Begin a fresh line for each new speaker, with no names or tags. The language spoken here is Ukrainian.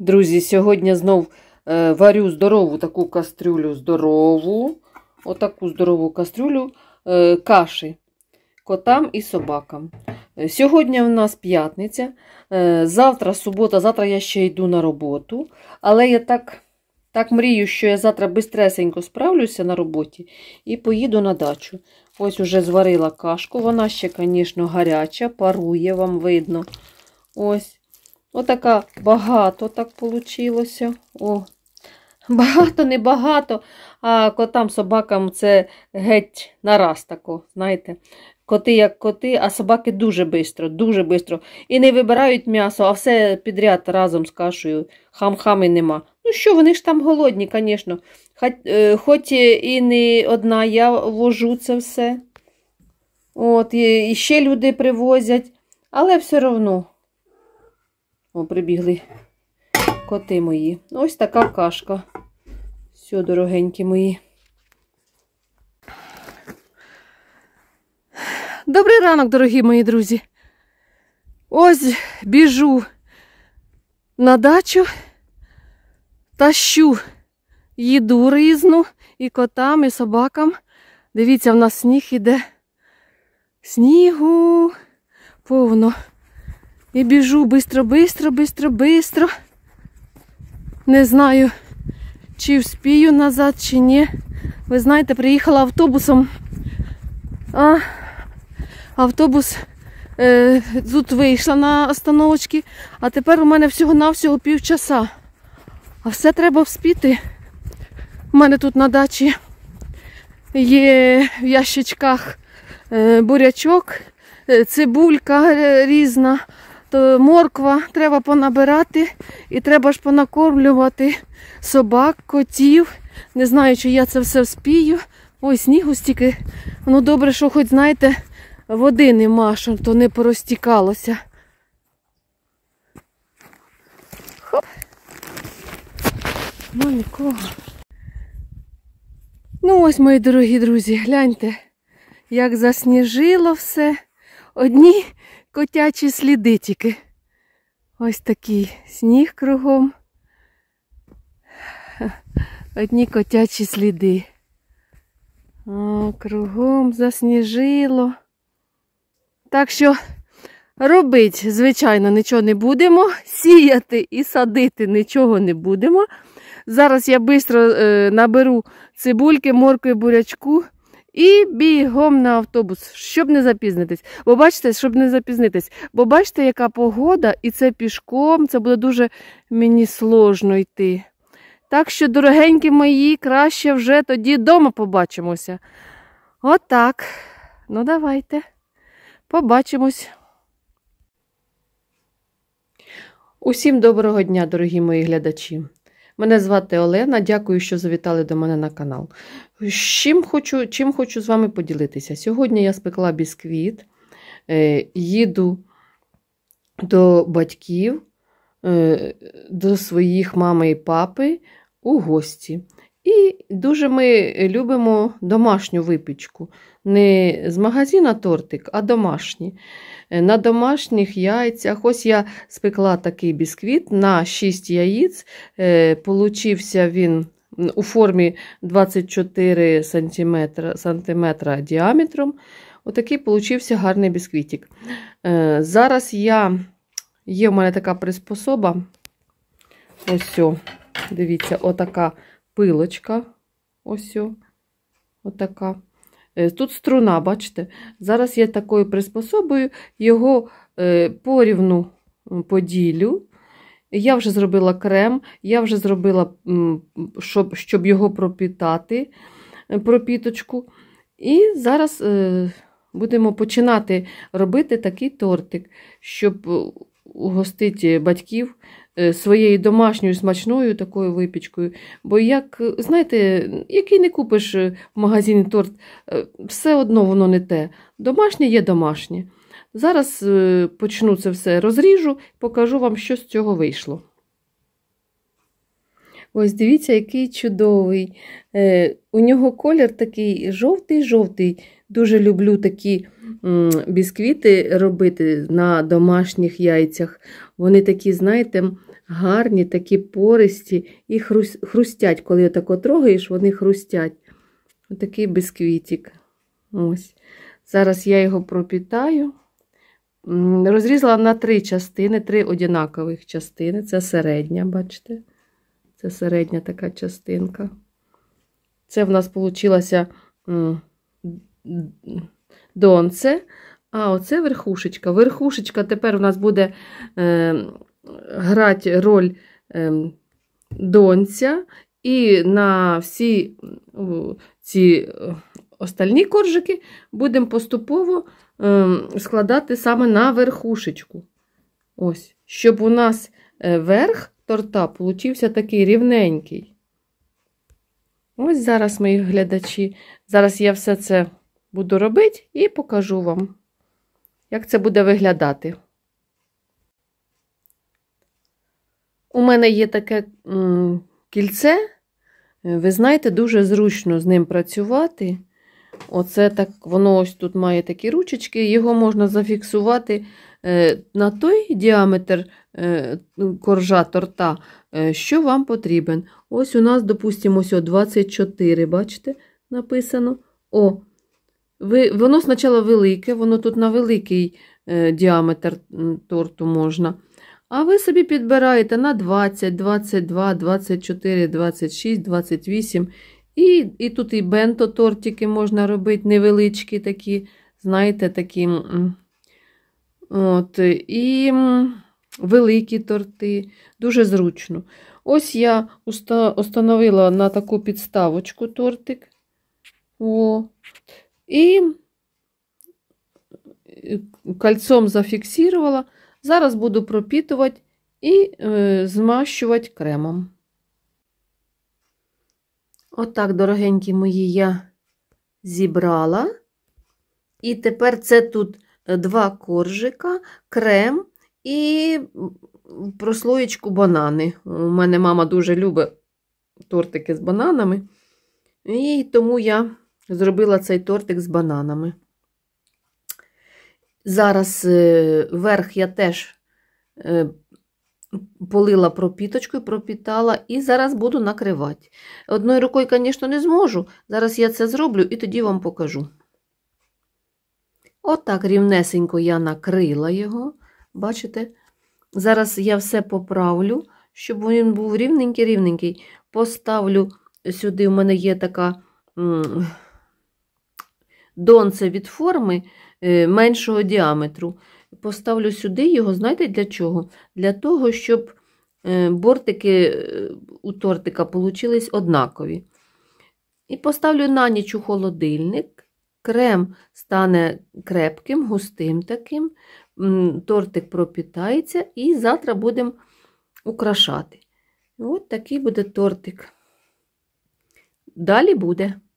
Друзі, сьогодні знов е, варю здорову таку кастрюлю здорову, отаку здорову кастрюлю е, каші котам і собакам. Е, сьогодні в нас п'ятниця, завтра субота, завтра я ще йду на роботу. Але я так так мрію, що я завтра бистресенько справлюся на роботі і поїду на дачу. Ось уже зварила кашку, вона ще, звісно, гаряча, парує, вам видно. Ось. Отака багато так вийшло. О, Багато, не багато, а котам, собакам це геть нараз тако, знаєте. Коти, як коти, а собаки дуже швидко, дуже швидко. І не вибирають м'ясо, а все підряд разом з кашею. Хам-хам і нема. Ну що, вони ж там голодні, звісно. Е, хоч і не одна, я вожу це все. От, І ще люди привозять, але все одно. О, прибігли коти мої. Ось така кашка. Все, дорогенькі мої. Добрий ранок, дорогі мої друзі. Ось біжу на дачу, тащу їду різну і котам, і собакам. Дивіться, в нас сніг іде. Снігу повно. І біжу бистро, бистро, бистро, бистро. Не знаю, чи вспію назад, чи ні. Ви знаєте, приїхала автобусом. А Автобус е, тут вийшла на остановочки, а тепер у мене всього-навсього півчаса. А все треба вспіти. У мене тут на дачі є в ящичках е, бурячок, е, цибулька різна, то е, морква треба понабирати і треба ж понакормлювати собак, котів. Не знаю, чи я це все вспію. Ой, снігу стільки. Ну добре, що хоч, знаєте, води нема, що то не порозтікалося. Хоп. Ну нікого. Ну ось, мої дорогі друзі, гляньте, як засніжило все одні котячі сліди тільки. Ось такий сніг кругом. Одні котячі сліди. О, Кругом засніжило. Так що робить, звичайно, нічого не будемо. Сіяти і садити нічого не будемо. Зараз я швидко е, наберу цибульки, морку і бурячку. І бігом на автобус, щоб не запізнитись. Бо бачите, щоб не запізнитись. Бо бачите, яка погода, і це пішком, це буде дуже мені сложно йти. Так що, дорогенькі мої, краще вже тоді вдома побачимося. Отак. Ну, давайте. Побачимось. Усім доброго дня, дорогі мої глядачі. Мене звати Олена. Дякую, що завітали до мене на канал. Чим хочу чим хочу з вами поділитися? Сьогодні я спекла бісквіт, е, їду до батьків, е, до своїх мами і папи у гості. І дуже ми любимо домашню випічку. Не з магазина тортик, а домашні. Е, на домашніх яйцях. Ось я спекла такий бісквіт на 6 яєць. Е, получився він у формі 24 см, діаметром. Отакий получився гарний бісквітик. Е, зараз я є в мене така приспособа. Ось, дивіться, отака пилочка. Ось отака. Е, тут струна, бачите? Зараз я такою приспособою його е, порівну поділю. Я вже зробила крем, я вже зробила, щоб щоб його пропітати, е, пропіточку. І зараз будемо починати робити такий тортик, щоб угостити е, батьків е, своєю домашньою смачною такою випічкою. Бо, як, знаєте, який не купиш е, в магазині торт, все одно воно не те. Домашнє є домашнє. Зараз почну це все розріжу покажу вам, що з цього вийшло. Ось дивіться, який чудовий. У нього колір такий жовтий-жовтий. Дуже люблю такі бісквіти робити на домашніх яйцях. Вони такі, знаєте, гарні, такі пористі і хрустять, коли отако трогаєш, вони хрустять. Отакий бісквітик. Ось. Зараз я його пропітаю. Розрізала на три частини, три одинакових частини. Це середня, бачите? Це середня така частинка. Це в нас вийшлося донце. А оце верхушечка. Верхушечка тепер у нас буде е, грати роль е, донця. І на всі ці остальні коржики будемо поступово е, складати саме на верхушечку. Ось, Щоб у нас е, верх торта получився такий рівненький. Ось зараз мої глядачі. Зараз я все це буду робити і покажу вам, як це буде виглядати. У мене є таке кільце, ви знаєте, дуже зручно з ним працювати. Оце так, воно ось тут має такі ручечки, його можна зафіксувати е, на той діаметр е, коржа торта, е, що вам потрібен. Ось у нас, допустимо, 24, бачите, написано. О, ви, Воно спочатку велике, воно тут на великий е, діаметр торту можна. А ви собі підбираєте на 20, 22, 24, 26, 28. І і тут і бенто-тортики можна робити, невеличкі такі, знаєте, такі от, і великі торти, дуже зручно. Ось я установила на таку підставочку тортик. О, і е, кольцом зафіксувала. Зараз буду пропітувати і е, змащувати кремом. Отак, От дорогенькі мої, я зібрала. І тепер це тут е, два коржика, крем і прослоєчку банани. У мене мама дуже любить тортики з бананами. І тому я Зробила цей тортик з бананами. Зараз е, верх я теж е, полила пропіточкою, пропітала, і зараз буду накривати. Одною рукою, звісно, не зможу. Зараз я це зроблю і тоді вам покажу. Отак рівнесенько я накрила його. Бачите? Зараз я все поправлю, щоб він був рівненький-рівненький. Поставлю сюди, у мене є така донце від форми е, меншого діаметру. Поставлю сюди його, знаєте, для чого? Для того, щоб е, бортики е, у тортика получились однакові. І поставлю на ніч у холодильник. Крем стане крепким, густим таким, тортик пропітається, і завтра будемо украшати. От такий буде тортик. Далі буде.